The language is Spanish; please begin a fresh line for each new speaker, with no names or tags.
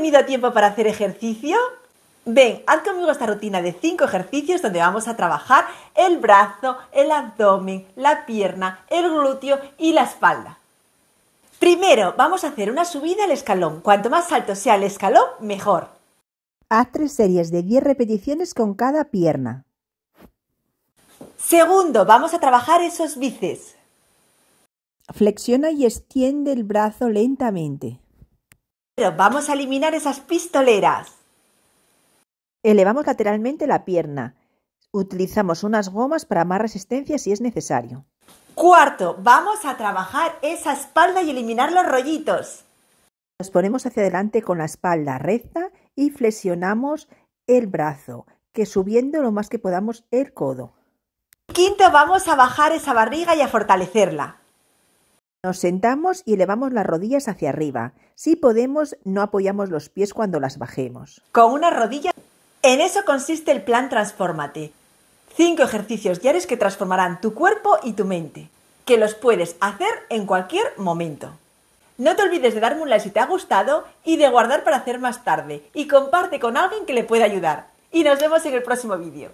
tenido tiempo para hacer ejercicio? Ven, haz conmigo esta rutina de 5 ejercicios donde vamos a trabajar el brazo, el abdomen, la pierna, el glúteo y la espalda. Primero, vamos a hacer una subida al escalón. Cuanto más alto sea el escalón, mejor. Haz 3 series de 10 repeticiones con cada pierna. Segundo, vamos a trabajar esos bíceps. Flexiona y extiende el brazo lentamente vamos a eliminar esas pistoleras. Elevamos lateralmente la pierna. Utilizamos unas gomas para más resistencia si es necesario. Cuarto, vamos a trabajar esa espalda y eliminar los rollitos. Nos ponemos hacia adelante con la espalda recta y flexionamos el brazo, que subiendo lo más que podamos el codo. Quinto, vamos a bajar esa barriga y a fortalecerla. Nos sentamos y elevamos las rodillas hacia arriba. Si podemos, no apoyamos los pies cuando las bajemos. Con una rodilla. En eso consiste el plan Transformate. Cinco ejercicios diarios que transformarán tu cuerpo y tu mente, que los puedes hacer en cualquier momento. No te olvides de darme un like si te ha gustado y de guardar para hacer más tarde. Y comparte con alguien que le pueda ayudar. Y nos vemos en el próximo vídeo.